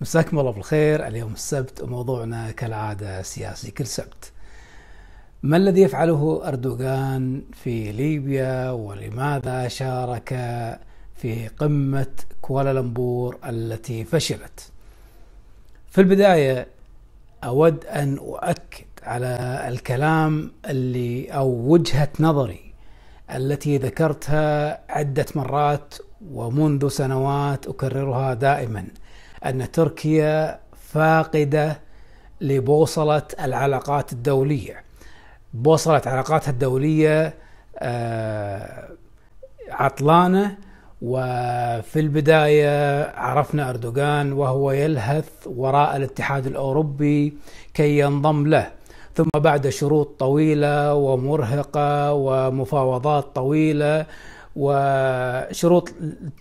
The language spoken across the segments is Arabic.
مساكم الله بالخير اليوم السبت وموضوعنا كالعادة سياسي كل سبت ما الذي يفعله أردوغان في ليبيا ولماذا شارك في قمة كوالالمبور التي فشلت في البداية أود أن أؤكد على الكلام اللي أو وجهة نظري التي ذكرتها عدة مرات ومنذ سنوات أكررها دائماً ان تركيا فاقده لبوصله العلاقات الدوليه. بوصله علاقاتها الدوليه آه، عطلانه وفي البدايه عرفنا اردوغان وهو يلهث وراء الاتحاد الاوروبي كي ينضم له. ثم بعد شروط طويله ومرهقه ومفاوضات طويله وشروط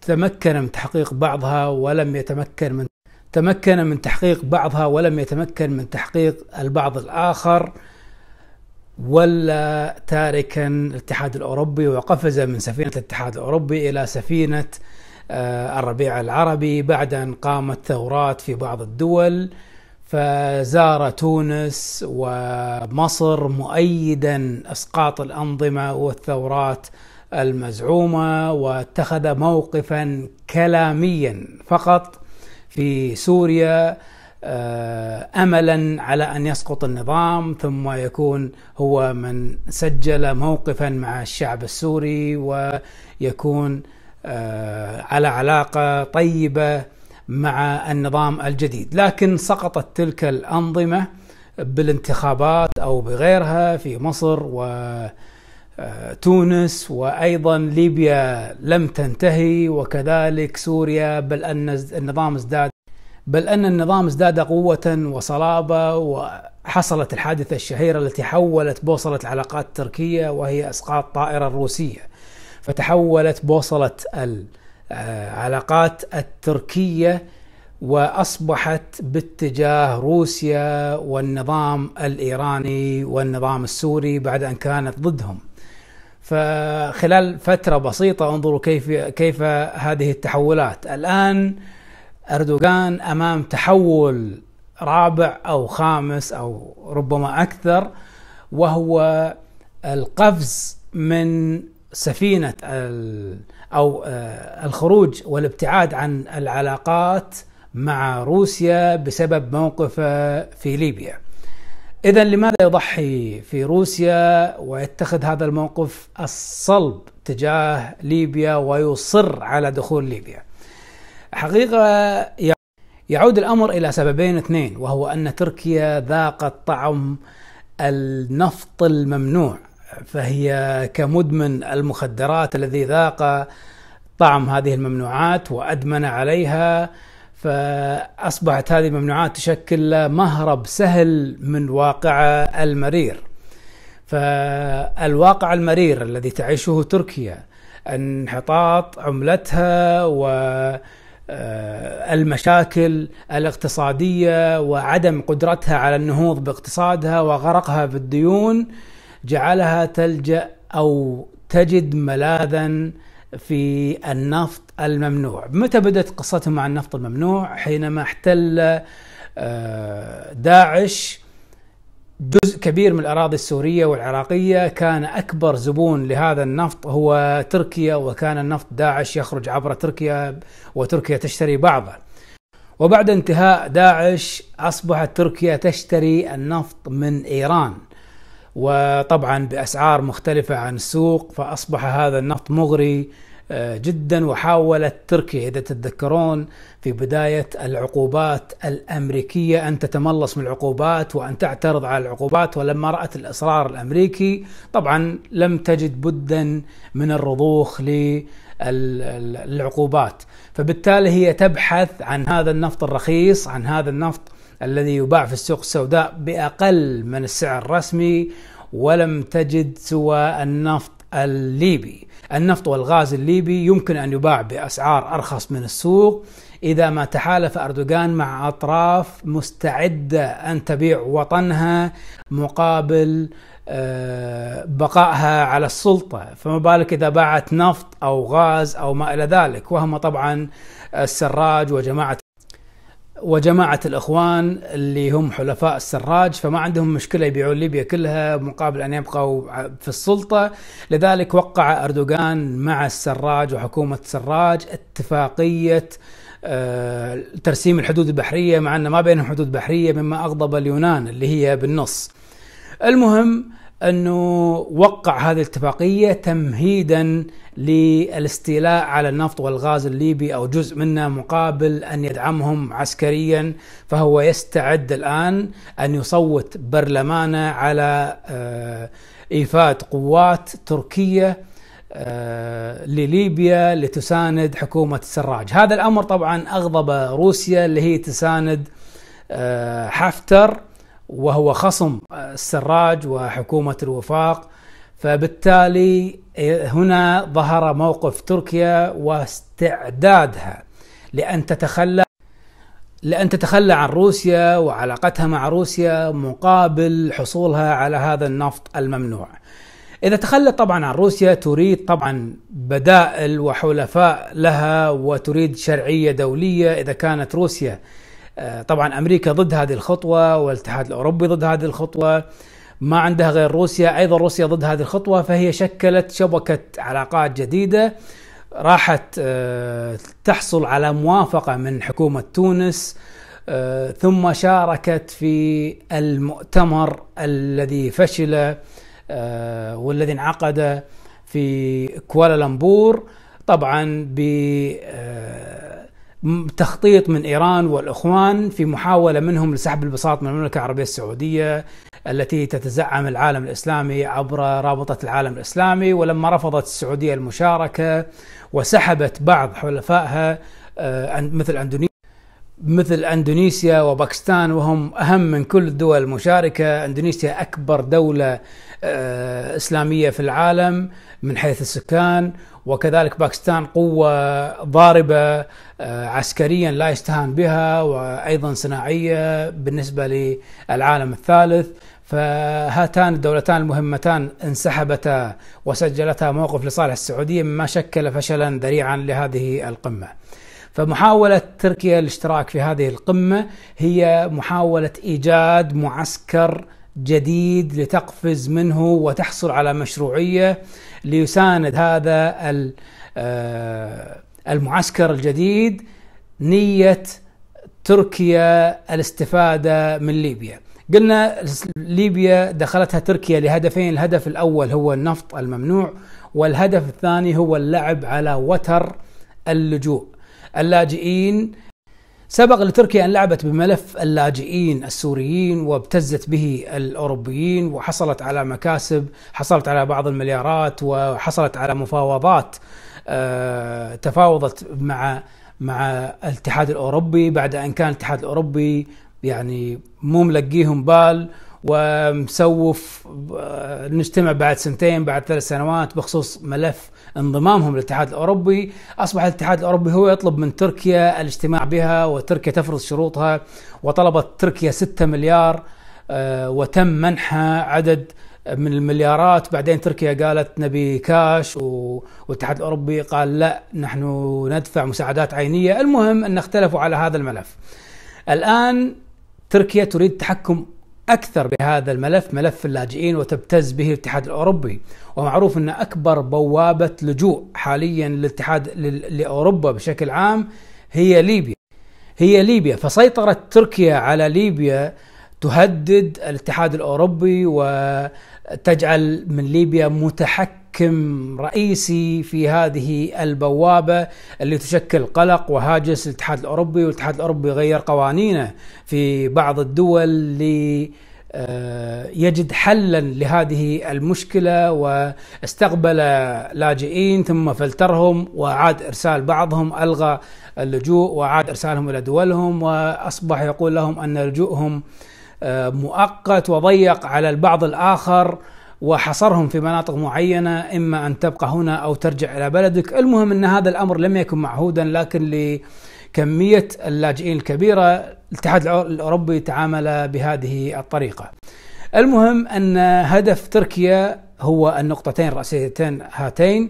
تمكن من تحقيق بعضها ولم يتمكن من تمكن من تحقيق بعضها ولم يتمكن من تحقيق البعض الآخر ولا تاركا الاتحاد الأوروبي وقفز من سفينة الاتحاد الأوروبي إلى سفينة آه، الربيع العربي بعد أن قامت ثورات في بعض الدول فزار تونس ومصر مؤيدا اسقاط الانظمه والثورات المزعومه واتخذ موقفا كلاميا فقط في سوريا آه، املا على ان يسقط النظام ثم يكون هو من سجل موقفا مع الشعب السوري ويكون آه، على علاقه طيبه مع النظام الجديد، لكن سقطت تلك الانظمه بالانتخابات او بغيرها في مصر و آه، تونس وايضا ليبيا لم تنتهي وكذلك سوريا بل ان النظام ازداد بل ان النظام ازداد قوه وصلابه وحصلت الحادثه الشهيره التي حولت بوصله العلاقات التركيه وهي اسقاط طائره الروسيه فتحولت بوصله العلاقات آه، التركيه واصبحت باتجاه روسيا والنظام الايراني والنظام السوري بعد ان كانت ضدهم فخلال فترة بسيطة انظروا كيف كيف هذه التحولات الآن أردوغان أمام تحول رابع أو خامس أو ربما أكثر وهو القفز من سفينة أو آه، الخروج والابتعاد عن العلاقات مع روسيا بسبب موقفه في ليبيا إذا لماذا يضحي في روسيا ويتخذ هذا الموقف الصلب تجاه ليبيا ويصر على دخول ليبيا؟ حقيقة يعود الأمر إلى سببين اثنين وهو أن تركيا ذاقت طعم النفط الممنوع فهي كمدمن المخدرات الذي ذاق طعم هذه الممنوعات وأدمن عليها فأصبحت هذه الممنوعات تشكل مهرب سهل من واقعه المرير فالواقع المرير الذي تعيشه تركيا انحطاط عملتها و آه، المشاكل الاقتصادية وعدم قدرتها على النهوض باقتصادها وغرقها في الديون جعلها تلجأ أو تجد ملاذا في النفط الممنوع متى بدأت قصتهم مع النفط الممنوع حينما احتل آه، داعش جزء كبير من الأراضي السورية والعراقية كان أكبر زبون لهذا النفط هو تركيا وكان النفط داعش يخرج عبر تركيا وتركيا تشتري بعضه وبعد انتهاء داعش أصبحت تركيا تشتري النفط من إيران وطبعا باسعار مختلفه عن السوق فاصبح هذا النفط مغري آه، جدا وحاولت تركيا اذا تتذكرون في بدايه العقوبات الامريكيه ان تتملص من العقوبات وان تعترض على العقوبات ولما رات الاصرار الامريكي طبعا لم تجد بدا من الرضوخ للعقوبات فبالتالي هي تبحث عن هذا النفط الرخيص عن هذا النفط الذي يباع في السوق السوداء بأقل من السعر الرسمي ولم تجد سوى النفط الليبي النفط والغاز الليبي يمكن أن يباع بأسعار أرخص من السوق إذا ما تحالف أردوغان مع أطراف مستعدة أن تبيع وطنها مقابل آه، بقائها على السلطة فما بالك إذا باعت نفط أو غاز أو ما إلى ذلك وهم طبعا السراج وجماعة وجماعة الإخوان اللي هم حلفاء السراج فما عندهم مشكلة يبيعون ليبيا كلها مقابل أن يبقوا في السلطة لذلك وقع أردوغان مع السراج وحكومة السراج اتفاقية آه، ترسيم الحدود البحرية مع أن ما بينهم حدود بحرية مما أغضب اليونان اللي هي بالنص المهم انه وقع هذه الاتفاقيه تمهيدا للاستيلاء على النفط والغاز الليبي او جزء منه مقابل ان يدعمهم عسكريا فهو يستعد الان ان يصوت برلمانه على آه، ايفاد قوات تركيه آه، لليبيا لتساند حكومه السراج، هذا الامر طبعا اغضب روسيا اللي هي تساند آه، حفتر وهو خصم السراج وحكومة الوفاق فبالتالي هنا ظهر موقف تركيا واستعدادها لأن تتخلى لأن تتخلى عن روسيا وعلاقتها مع روسيا مقابل حصولها على هذا النفط الممنوع. إذا تخلت طبعا عن روسيا تريد طبعا بدائل وحلفاء لها وتريد شرعية دولية إذا كانت روسيا آه، طبعا امريكا ضد هذه الخطوه والاتحاد الاوروبي ضد هذه الخطوه ما عندها غير روسيا ايضا روسيا ضد هذه الخطوه فهي شكلت شبكه علاقات جديده راحت آه، تحصل على موافقه من حكومه تونس آه، ثم شاركت في المؤتمر الذي فشل والذي انعقد في كوالالمبور طبعا ب تخطيط من ايران والاخوان في محاوله منهم لسحب البساط من المملكه العربيه السعوديه التي تتزعم العالم الاسلامي عبر رابطه العالم الاسلامي ولما رفضت السعوديه المشاركه وسحبت بعض حلفائها آه، مثل اندونيسيا مثل اندونيسيا وباكستان وهم اهم من كل الدول المشاركه، اندونيسيا اكبر دوله آه، اسلاميه في العالم من حيث السكان وكذلك باكستان قوة ضاربة آه، عسكريا لا يستهان بها وأيضا صناعية بالنسبة للعالم الثالث فهاتان الدولتان المهمتان انسحبتا وسجلتا موقف لصالح السعودية مما شكل فشلا ذريعا لهذه القمة فمحاولة تركيا الاشتراك في هذه القمة هي محاولة إيجاد معسكر جديد لتقفز منه وتحصل على مشروعيه ليساند هذا آه، المعسكر الجديد نيه تركيا الاستفاده من ليبيا. قلنا ليبيا دخلتها تركيا لهدفين، الهدف الاول هو النفط الممنوع والهدف الثاني هو اللعب على وتر اللجوء. اللاجئين سبق لتركيا أن لعبت بملف اللاجئين السوريين وابتزت به الأوروبيين وحصلت على مكاسب حصلت على بعض المليارات وحصلت على مفاوضات آه، تفاوضت مع مع الاتحاد الأوروبي بعد أن كان الاتحاد الأوروبي يعني مو ملقيهم بال ومسوف آه، نجتمع بعد سنتين بعد ثلاث سنوات بخصوص ملف انضمامهم للاتحاد الاوروبي اصبح الاتحاد الاوروبي هو يطلب من تركيا الاجتماع بها وتركيا تفرض شروطها وطلبت تركيا 6 مليار آه، وتم منحها عدد من المليارات بعدين تركيا قالت نبي كاش والاتحاد الاوروبي قال لا نحن ندفع مساعدات عينيه المهم ان اختلفوا على هذا الملف الان تركيا تريد تحكم أكثر بهذا الملف ملف اللاجئين وتبتز به الاتحاد الأوروبي ومعروف أن أكبر بوابة لجوء حاليا للاتحاد لأوروبا بشكل عام هي ليبيا هي ليبيا فسيطرة تركيا على ليبيا تهدد الاتحاد الأوروبي وتجعل من ليبيا متحكم محكم رئيسي في هذه البوابه اللي تشكل قلق وهاجس للاتحاد الاوروبي والاتحاد الاوروبي غير قوانينه في بعض الدول لي آه، يجد حلا لهذه المشكله واستقبل لاجئين ثم فلترهم وعاد ارسال بعضهم الغى اللجوء وعاد ارسالهم الى دولهم واصبح يقول لهم ان لجوءهم آه، مؤقت وضيق على البعض الاخر وحصرهم في مناطق معينة إما أن تبقى هنا أو ترجع إلى بلدك المهم أن هذا الأمر لم يكن معهودا لكن لكمية اللاجئين الكبيرة الاتحاد الأوروبي تعامل بهذه الطريقة المهم أن هدف تركيا هو النقطتين الرئيسيتين هاتين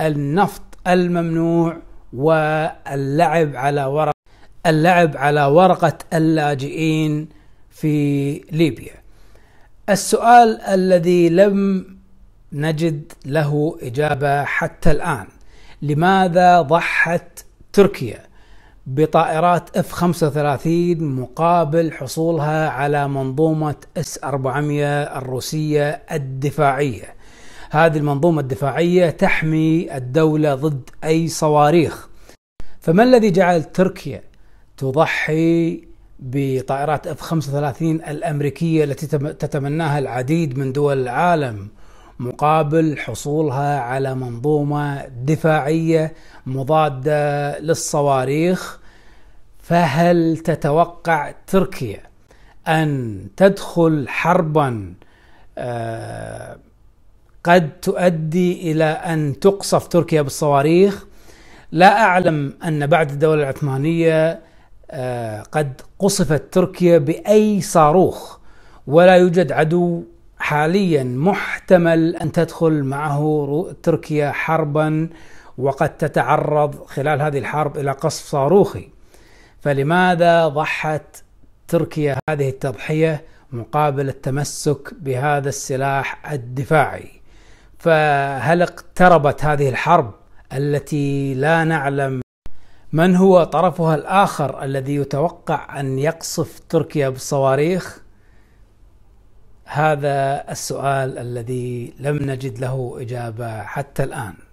النفط الممنوع واللعب على ورق اللعب على ورقة اللاجئين في ليبيا السؤال الذي لم نجد له اجابه حتى الان لماذا ضحت تركيا بطائرات اف 35 مقابل حصولها على منظومه اس 400 الروسيه الدفاعيه هذه المنظومه الدفاعيه تحمي الدوله ضد اي صواريخ فما الذي جعل تركيا تضحي بطائرات اف 35 الامريكيه التي تتمناها العديد من دول العالم مقابل حصولها على منظومه دفاعيه مضاده للصواريخ فهل تتوقع تركيا ان تدخل حربا آه، قد تؤدي الى ان تقصف تركيا بالصواريخ لا اعلم ان بعد الدوله العثمانيه آه، قد قصفت تركيا باي صاروخ ولا يوجد عدو حاليا محتمل ان تدخل معه تركيا حربا وقد تتعرض خلال هذه الحرب الى قصف صاروخي فلماذا ضحت تركيا هذه التضحيه مقابل التمسك بهذا السلاح الدفاعي فهل اقتربت هذه الحرب التي لا نعلم من هو طرفها الآخر الذي يتوقع أن يقصف تركيا بالصواريخ؟ هذا السؤال الذي لم نجد له إجابة حتى الآن